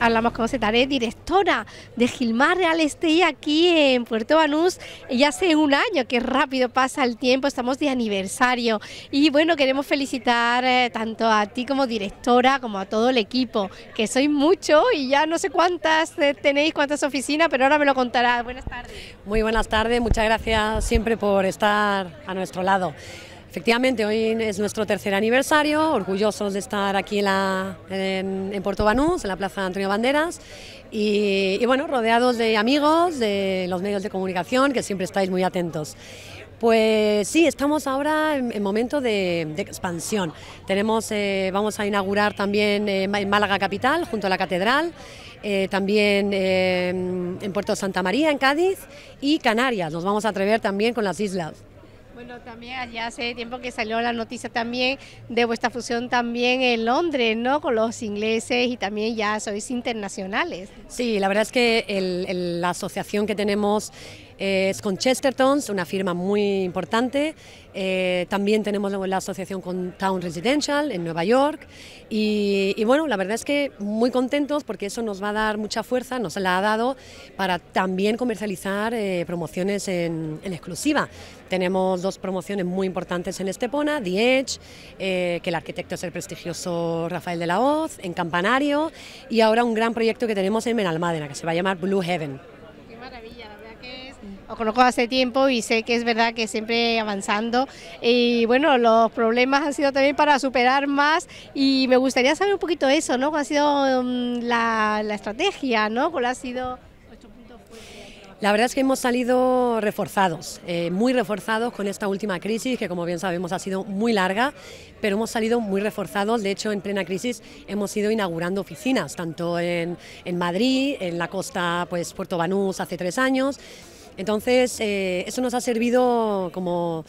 hablamos con Setaré, directora de Gilmar Real Estate aquí en Puerto Banús. Ya hace un año que rápido pasa el tiempo, estamos de aniversario. Y bueno, queremos felicitar eh, tanto a ti como directora, como a todo el equipo, que sois mucho y ya no sé cuántas eh, tenéis, cuántas oficinas, pero ahora me lo contarás. Buenas tardes. Muy buenas tardes, muchas gracias siempre por estar a nuestro lado. Efectivamente, hoy es nuestro tercer aniversario, orgullosos de estar aquí en, la, en, Banús, en la Plaza Antonio Banderas, y, bueno, rodeados de amigos, de los medios de comunicación, que siempre estáis muy atentos. Pues sí, estamos ahora en, momento de, expansión. Tenemos, eh, vamos a inaugurar también eh, en Málaga Capital, junto a la Catedral, eh, también en Puerto Santa María, en Cádiz, y Canarias. Nos vamos a atrever también con las islas. Bueno, también ya hace tiempo que salió la noticia también de vuestra fusión también en Londres, ¿no? Con los ingleses y también ya sois internacionales. Sí, la verdad es que la asociación que tenemos eh, es con Chestertons, una firma muy importante. Eh, también tenemos la asociación con Town Residential en Nueva York. Y, bueno, la verdad es que muy contentos porque eso nos va a dar mucha fuerza, nos la ha dado para también comercializar eh, promociones en, exclusiva. Tenemos dos promociones muy importantes en Estepona, The Edge, que el arquitecto es el prestigioso Rafael de la Hoz, en Campanario, y ahora un gran proyecto que tenemos en Benalmádena, que se va a llamar Blue Heaven. Lo conozco hace tiempo y sé que es verdad que siempre avanzando y bueno, los problemas han sido también para superar más y me gustaría saber un poquito eso, ¿no? ¿Cuál ha sido mm, la, estrategia, ¿no? ¿Cuál ha sido... La verdad es que hemos salido reforzados, eh, muy reforzados con esta última crisis, que como bien sabemos ha sido muy larga, pero hemos salido muy reforzados. De hecho, en plena crisis hemos ido inaugurando oficinas, tanto en, en Madrid, en la costa, pues Puerto Banús hace tres años entonces, eh, eso nos ha servido como,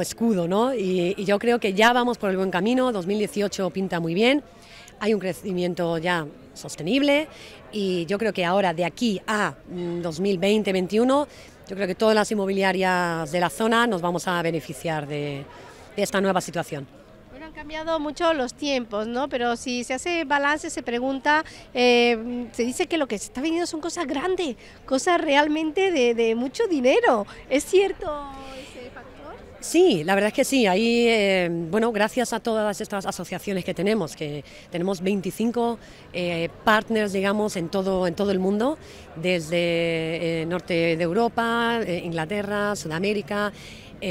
escudo, ¿no? Y, yo creo que ya vamos por el buen camino, 2018 pinta muy bien, hay un crecimiento ya sostenible y yo creo que ahora de aquí a 2020-2021, mm, yo creo que todas las inmobiliarias de la zona nos vamos a beneficiar de esta nueva situación han cambiado mucho los tiempos, ¿no? Pero si se hace balance, se pregunta, eh, se dice que lo que se está viniendo son cosas grandes, cosas realmente de, mucho dinero. ¿Es cierto ese factor? Sí, la verdad es que sí. Ahí, eh, bueno, gracias a todas estas asociaciones que tenemos, que tenemos 25 eh, partners, digamos, en todo, en todo el mundo, desde norte de Europa, Inglaterra, Sudamérica,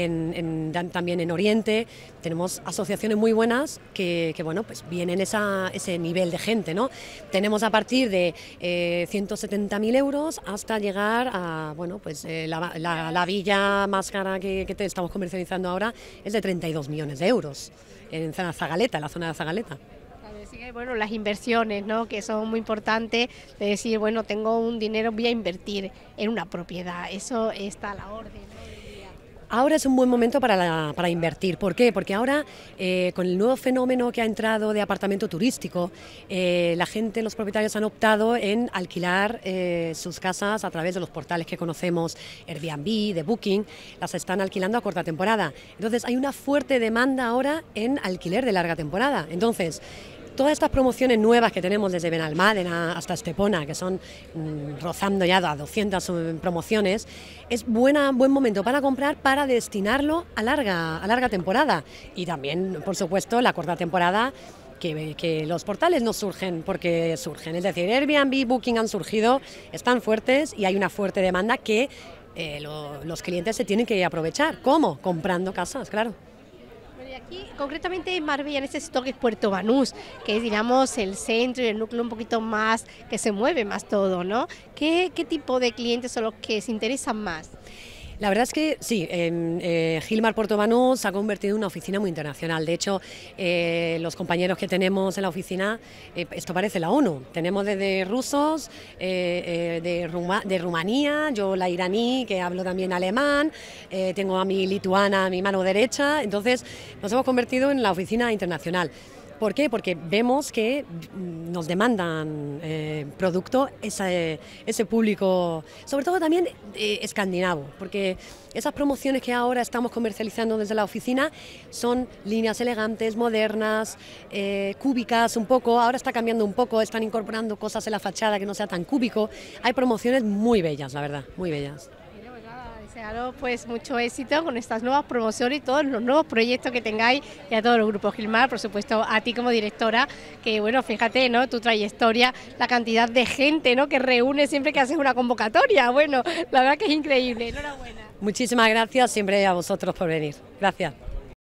en, también en Oriente. Tenemos asociaciones muy buenas que, bueno, pues vienen esa, ese nivel de gente. ¿no? Tenemos a partir de eh, 170.000 euros hasta llegar a bueno, pues, eh, la, villa más cara que, estamos comercializando ahora, es de 32 millones de euros en Zagaleta, la zona de Zagaleta. bueno, las inversiones, ¿no? Que son muy importantes, de decir, bueno, tengo un dinero, voy a invertir en una propiedad, eso está a la orden. Ahora es un buen momento para, para invertir. ¿Por qué? Porque ahora, eh, con el nuevo fenómeno que ha entrado de apartamento turístico, eh, la gente, los propietarios han optado en alquilar eh, sus casas a través de los portales que conocemos, Airbnb, de Booking, las están alquilando a corta temporada. Entonces, hay una fuerte demanda ahora en alquiler de larga temporada. Entonces, todas estas promociones nuevas que tenemos desde Benalmádena hasta Estepona, que son mm, rozando ya a 200 mm, promociones, es buena, buen momento para comprar, para destinarlo a larga, a larga temporada. Y también, por supuesto, la corta temporada que, los portales no surgen porque surgen. Es decir, Airbnb, Booking han surgido, están fuertes y hay una fuerte demanda que eh, los clientes se tienen que aprovechar. ¿Cómo? Comprando casas, claro concretamente en Marbella, en este stock es Puerto Banús, que es, digamos, el centro y el núcleo un poquito más, que se mueve más todo, ¿no? ¿Qué, qué tipo de clientes son los que se interesan más? La verdad es que sí, eh, Gilmar Portomano se ha convertido en una oficina muy internacional. De hecho, eh, los compañeros que tenemos en la oficina, eh, esto parece la ONU. Tenemos desde rusos, de, de, Rumanía, yo la iraní, que hablo también alemán, tengo a mi lituana, a mi mano derecha. Entonces, nos hemos convertido en la oficina internacional. ¿Por qué? Porque vemos que mm, nos demandan eh, producto eh, ese, público, sobre todo también eh, escandinavo, porque esas promociones que ahora estamos comercializando desde la oficina son líneas elegantes, modernas, cúbicas un poco, ahora está cambiando un poco, están incorporando cosas en la fachada que no sea tan cúbico. Hay promociones muy bellas, la verdad, muy bellas. Desearos pues mucho éxito con estas nuevas promociones y todos los nuevos proyectos que tengáis y a todos los grupos Gilmar, por supuesto a ti como directora, que bueno, fíjate, ¿no? Tu trayectoria, la cantidad de gente, ¿no? Que reúne siempre que haces una convocatoria, bueno, la verdad que es increíble, enhorabuena. Muchísimas gracias siempre a vosotros por venir, gracias.